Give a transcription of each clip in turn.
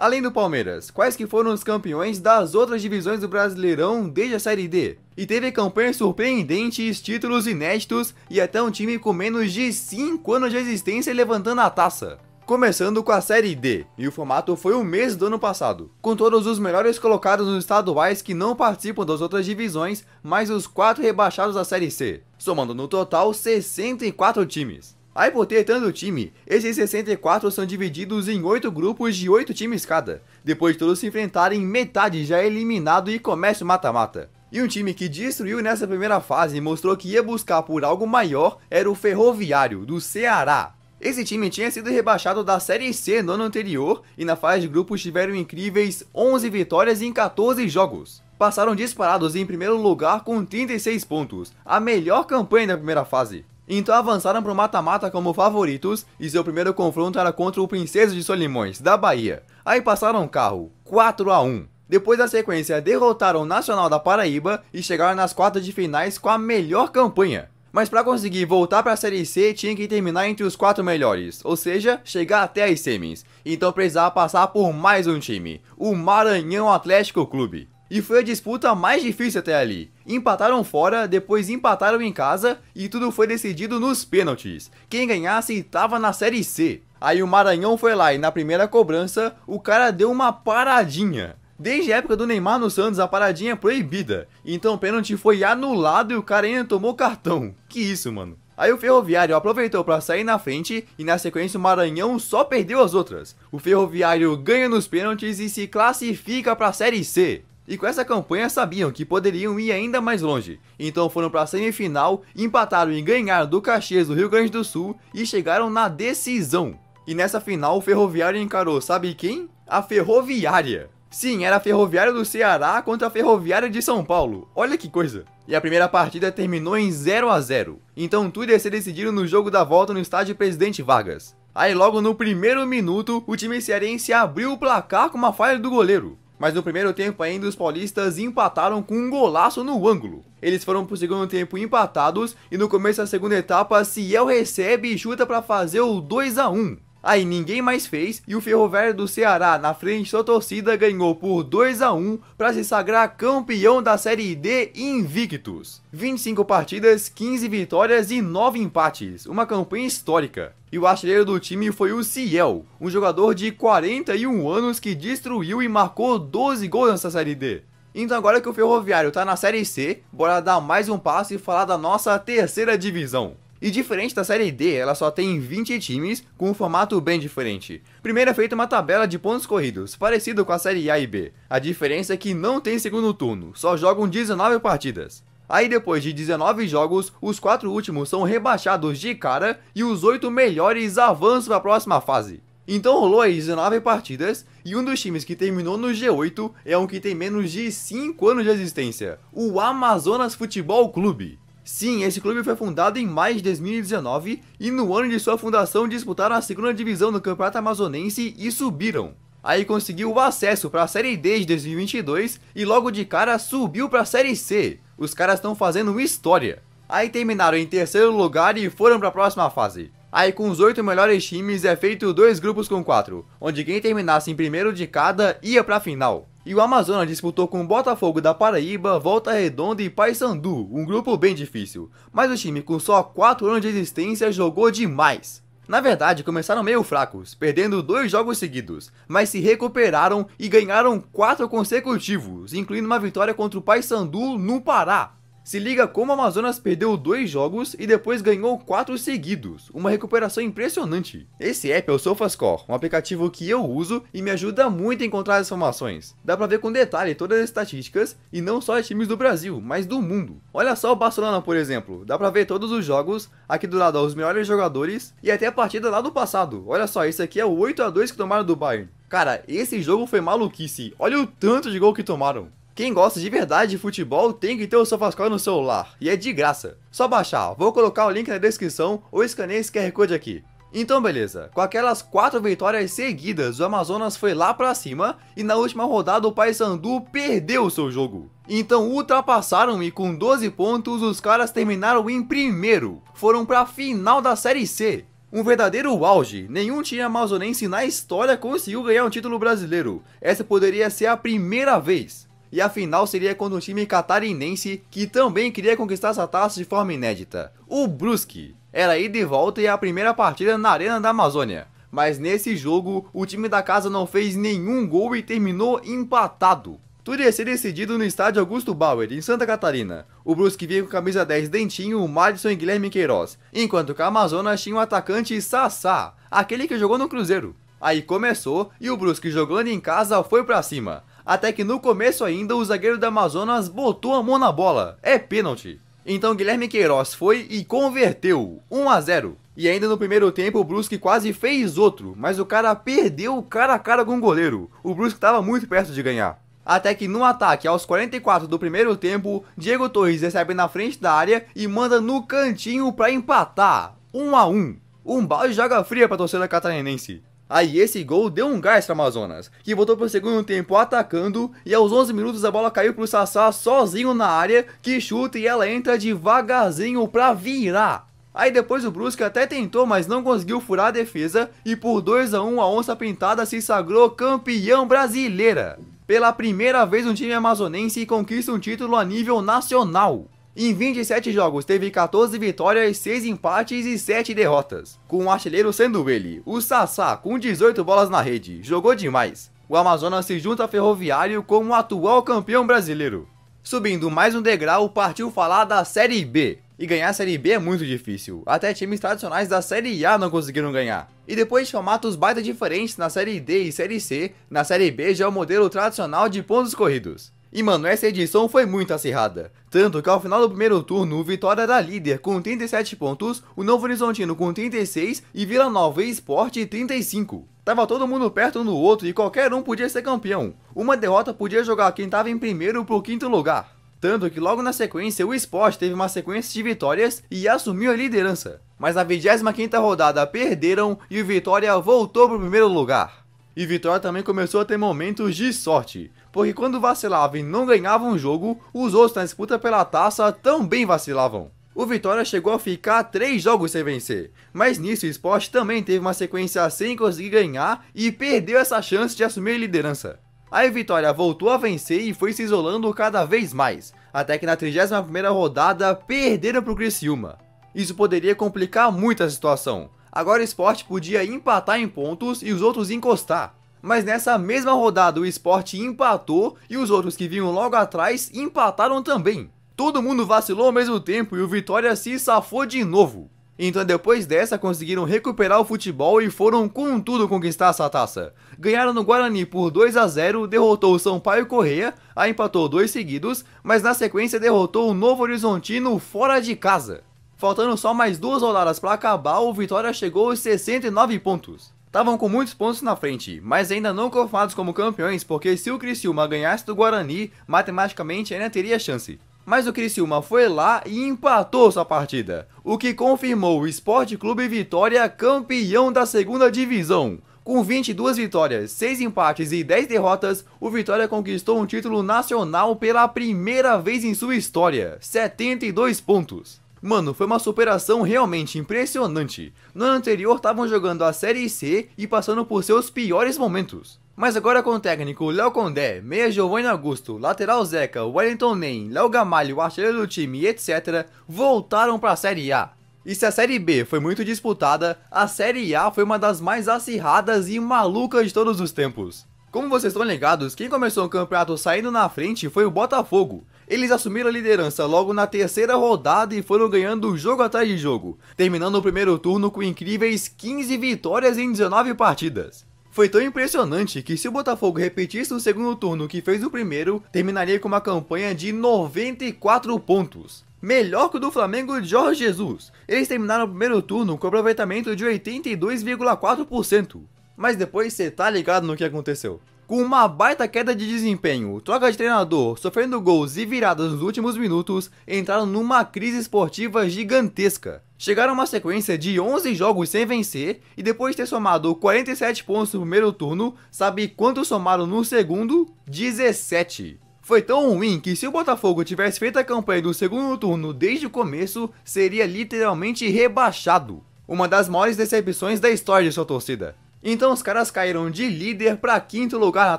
Além do Palmeiras, quais que foram os campeões das outras divisões do Brasileirão desde a Série D? E teve campanhas surpreendentes, títulos inéditos e até um time com menos de 5 anos de existência levantando a taça. Começando com a Série D, e o formato foi o mesmo do ano passado, com todos os melhores colocados nos estaduais que não participam das outras divisões, mais os 4 rebaixados da Série C, somando no total 64 times. Aí por ter tanto time, esses 64 são divididos em 8 grupos de 8 times cada. Depois de todos se enfrentarem, metade já é eliminado e começa o mata-mata. E um time que destruiu nessa primeira fase e mostrou que ia buscar por algo maior era o Ferroviário, do Ceará. Esse time tinha sido rebaixado da Série C no ano anterior e na fase de grupos tiveram incríveis 11 vitórias em 14 jogos. Passaram disparados em primeiro lugar com 36 pontos, a melhor campanha da primeira fase. Então avançaram para o mata-mata como favoritos e seu primeiro confronto era contra o Princesa de Solimões, da Bahia. Aí passaram o carro, 4 a 1 depois da sequência, derrotaram o Nacional da Paraíba e chegaram nas quartas de finais com a melhor campanha. Mas para conseguir voltar para a Série C, tinha que terminar entre os quatro melhores, ou seja, chegar até as semis. Então precisava passar por mais um time, o Maranhão Atlético Clube. E foi a disputa mais difícil até ali. Empataram fora, depois empataram em casa e tudo foi decidido nos pênaltis. Quem ganhasse estava na Série C. Aí o Maranhão foi lá e na primeira cobrança o cara deu uma paradinha. Desde a época do Neymar no Santos, a paradinha é proibida. Então o pênalti foi anulado e o cara ainda tomou cartão. Que isso, mano. Aí o Ferroviário aproveitou para sair na frente e na sequência o Maranhão só perdeu as outras. O Ferroviário ganha nos pênaltis e se classifica para a Série C. E com essa campanha sabiam que poderiam ir ainda mais longe, então foram para a semifinal, empataram e ganharam do Caxias do Rio Grande do Sul e chegaram na decisão. E nessa final o Ferroviário encarou sabe quem? A Ferroviária. Sim, era a Ferroviária do Ceará contra a Ferroviária de São Paulo. Olha que coisa! E a primeira partida terminou em 0 a 0. Então tudo ia ser decidido no jogo da volta no estádio Presidente Vargas. Aí logo no primeiro minuto, o time cearense abriu o placar com uma falha do goleiro. Mas no primeiro tempo ainda os paulistas empataram com um golaço no ângulo. Eles foram pro segundo tempo empatados e no começo da segunda etapa Ciel recebe e chuta para fazer o 2 a 1. Aí ninguém mais fez e o Ferroviário do Ceará, na frente da torcida, ganhou por 2 a 1 para se sagrar campeão da Série D invictus. 25 partidas, 15 vitórias e 9 empates, uma campanha histórica. E o artilheiro do time foi o Ciel, um jogador de 41 anos que destruiu e marcou 12 gols nessa Série D. Então agora que o Ferroviário tá na Série C, bora dar mais um passo e falar da nossa terceira divisão. E diferente da Série D, ela só tem 20 times, com um formato bem diferente. Primeiro é feita uma tabela de pontos corridos, parecido com a Série A e B. A diferença é que não tem segundo turno, só jogam 19 partidas. Aí depois de 19 jogos, os quatro últimos são rebaixados de cara e os oito melhores avançam para a próxima fase. Então rolou aí 19 partidas e um dos times que terminou no G8 é um que tem menos de 5 anos de existência, o Amazonas Futebol Clube. Sim, esse clube foi fundado em maio de 2019 e no ano de sua fundação disputaram a segunda divisão do Campeonato Amazonense e subiram. Aí conseguiu o acesso para a Série D de 2022 e logo de cara subiu para a Série C, os caras estão fazendo história. Aí terminaram em terceiro lugar e foram para a próxima fase. Aí com os oito melhores times é feito dois grupos com quatro, onde quem terminasse em primeiro de cada ia para a final. E o Amazonas disputou com Botafogo da Paraíba, Volta Redonda e Paysandu, um grupo bem difícil. Mas o time com só 4 anos de existência jogou demais. Na verdade, começaram meio fracos, perdendo dois jogos seguidos, mas se recuperaram e ganharam quatro consecutivos, incluindo uma vitória contra o Paysandu no Pará. Se liga como o Amazonas perdeu dois jogos e depois ganhou quatro seguidos, uma recuperação impressionante. Esse app é o SofaScore, um aplicativo que eu uso e me ajuda muito a encontrar as informações. Dá pra ver com detalhe todas as estatísticas e não só os times do Brasil, mas do mundo. Olha só o Barcelona, por exemplo, dá pra ver todos os jogos, aqui do lado os melhores jogadores e até a partida lá do passado. Olha só, esse aqui é o 8 a 2 que tomaram do Bayern. Cara, esse jogo foi maluquice. Olha o tanto de gol que tomaram. Quem gosta de verdade de futebol tem que ter o SofaScore no celular, e é de graça. Só baixar, vou colocar o link na descrição ou escaneie esse QR Code aqui. Então beleza, com aquelas quatro vitórias seguidas, o Amazonas foi lá pra cima e na última rodada o Paysandu perdeu o seu jogo. Então ultrapassaram e com 12 pontos os caras terminaram em primeiro, foram pra final da Série C. Um verdadeiro auge, nenhum time amazonense na história conseguiu ganhar um título brasileiro, essa poderia ser a primeira vez e a final seria contra um time catarinense que também queria conquistar essa taça de forma inédita, o Brusque. Era ida e volta e a primeira partida na Arena da Amazônia. Mas nesse jogo, o time da casa não fez nenhum gol e terminou empatado. Tudo ia ser decidido no estádio Augusto Bauer, em Santa Catarina. O Brusque vinha com camisa 10 Dentinho, Madison e Guilherme Queiroz, enquanto que a Amazonas tinha o atacante Sassá, aquele que jogou no Cruzeiro. Aí começou e o Brusque jogando em casa foi para cima até que no começo ainda o zagueiro do Amazonas botou a mão na bola. É pênalti. Então Guilherme Queiroz foi e converteu 1 a 0. E ainda no primeiro tempo o Brusque quase fez outro, mas o cara perdeu cara a cara com o goleiro. O Brusque estava muito perto de ganhar. Até que no ataque aos 44 do primeiro tempo, Diego Torres recebe na frente da área e manda no cantinho para empatar, 1 a 1. Um balde joga fria para torcida catarinense. Aí esse gol deu um gás para Amazonas, que voltou para o segundo tempo atacando e aos 11 minutos a bola caiu para o Sassá sozinho na área, que chuta e ela entra devagarzinho para virar. Aí depois o Brusque até tentou, mas não conseguiu furar a defesa e por 2 a 1 a Onça Pintada se sagrou campeão brasileira. Pela primeira vez um time amazonense conquista um título a nível nacional. Em 27 jogos, teve 14 vitórias, 6 empates e 7 derrotas. Com o artilheiro sendo ele, o Sassá, com 18 bolas na rede, jogou demais. O Amazonas se junta ao Ferroviário como atual campeão brasileiro. Subindo mais um degrau, partiu falar da Série B. E ganhar a Série B é muito difícil, até times tradicionais da Série A não conseguiram ganhar. E depois de formatos baita diferentes na Série D e Série C, na Série B já é o modelo tradicional de pontos corridos. E mano, essa edição foi muito acirrada. Tanto que ao final do primeiro turno, o Vitória era líder com 37 pontos, o Novo Horizontino com 36 e Vila Nova e Esporte 35. Tava todo mundo perto um do outro e qualquer um podia ser campeão. Uma derrota podia jogar quem tava em primeiro pro quinto lugar. Tanto que logo na sequência o Sport teve uma sequência de vitórias e assumiu a liderança. Mas na 25ª rodada perderam e o Vitória voltou pro primeiro lugar. E Vitória também começou a ter momentos de sorte, porque quando vacilavam e não ganhavam um jogo, os outros na disputa pela taça também vacilavam. O Vitória chegou a ficar 3 jogos sem vencer, mas nisso o esporte também teve uma sequência sem conseguir ganhar e perdeu essa chance de assumir a liderança. Aí Vitória voltou a vencer e foi se isolando cada vez mais, até que na 31ª rodada perderam para o Criciúma. Isso poderia complicar muito a situação, Agora o Sport podia empatar em pontos e os outros encostar. Mas nessa mesma rodada o Sport empatou e os outros que vinham logo atrás empataram também. Todo mundo vacilou ao mesmo tempo e o Vitória se safou de novo. Então depois dessa conseguiram recuperar o futebol e foram com tudo conquistar essa taça. Ganharam no Guarani por 2 a 0, derrotou o Sampaio Correia, aí empatou dois seguidos, mas na sequência derrotou o Novo Horizontino fora de casa. Faltando só mais duas rodadas para acabar, o Vitória chegou aos 69 pontos. Estavam com muitos pontos na frente, mas ainda não confirmados como campeões, porque se o Criciúma ganhasse do Guarani, matematicamente ainda teria chance. Mas o Criciúma foi lá e empatou sua partida, o que confirmou o Esporte Clube Vitória campeão da segunda divisão. Com 22 vitórias, 6 empates e 10 derrotas, o Vitória conquistou um título nacional pela primeira vez em sua história, 72 pontos. Mano, foi uma superação realmente impressionante. No ano anterior estavam jogando a Série C e passando por seus piores momentos. Mas agora com o técnico Léo Condé, meia Giovanni Augusto, lateral Zeca, Wellington Nem, Léo Gamalho, artilheiro do time, etc., voltaram para a Série A. E se a Série B foi muito disputada, a Série A foi uma das mais acirradas e malucas de todos os tempos. Como vocês estão ligados, quem começou o campeonato saindo na frente foi o Botafogo, eles assumiram a liderança logo na terceira rodada e foram ganhando jogo atrás de jogo, terminando o primeiro turno com incríveis 15 vitórias em 19 partidas. Foi tão impressionante que se o Botafogo repetisse o segundo turno que fez o primeiro, terminaria com uma campanha de 94 pontos. Melhor que o do Flamengo de Jorge Jesus. Eles terminaram o primeiro turno com aproveitamento de 82,4%. Mas depois você tá ligado no que aconteceu com uma baita queda de desempenho, troca de treinador, sofrendo gols e viradas nos últimos minutos, entraram numa crise esportiva gigantesca. Chegaram a uma sequência de 11 jogos sem vencer e depois de ter somado 47 pontos no primeiro turno, sabe quanto somaram no segundo? 17. Foi tão ruim que se o Botafogo tivesse feito a campanha do segundo turno desde o começo, seria literalmente rebaixado. Uma das maiores decepções da história de sua torcida. Então os caras caíram de líder para quinto lugar na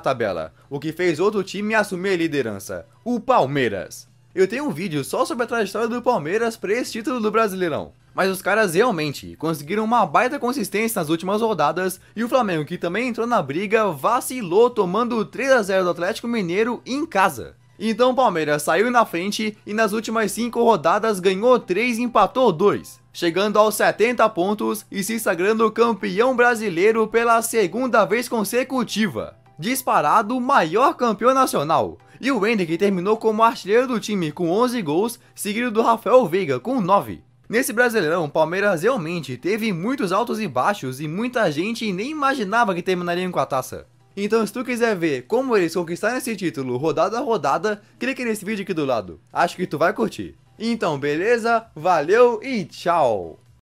tabela, o que fez outro time assumir a liderança, o Palmeiras. Eu tenho um vídeo só sobre a trajetória do Palmeiras para esse título do Brasileirão. Mas os caras realmente conseguiram uma baita consistência nas últimas rodadas e o Flamengo, que também entrou na briga, vacilou tomando 3 a 0 do Atlético Mineiro em casa. Então o Palmeiras saiu na frente e nas últimas 5 rodadas ganhou 3 e empatou 2 chegando aos 70 pontos e se sagrando campeão brasileiro pela segunda vez consecutiva. Disparado o maior campeão nacional. E o Ender que terminou como artilheiro do time com 11 gols, seguido do Rafael Veiga com 9. Nesse Brasileirão, o Palmeiras realmente teve muitos altos e baixos e muita gente nem imaginava que terminariam com a taça. Então se tu quiser ver como eles conquistaram esse título rodada a rodada, clique nesse vídeo aqui do lado. Acho que tu vai curtir. Então, beleza? Valeu e tchau!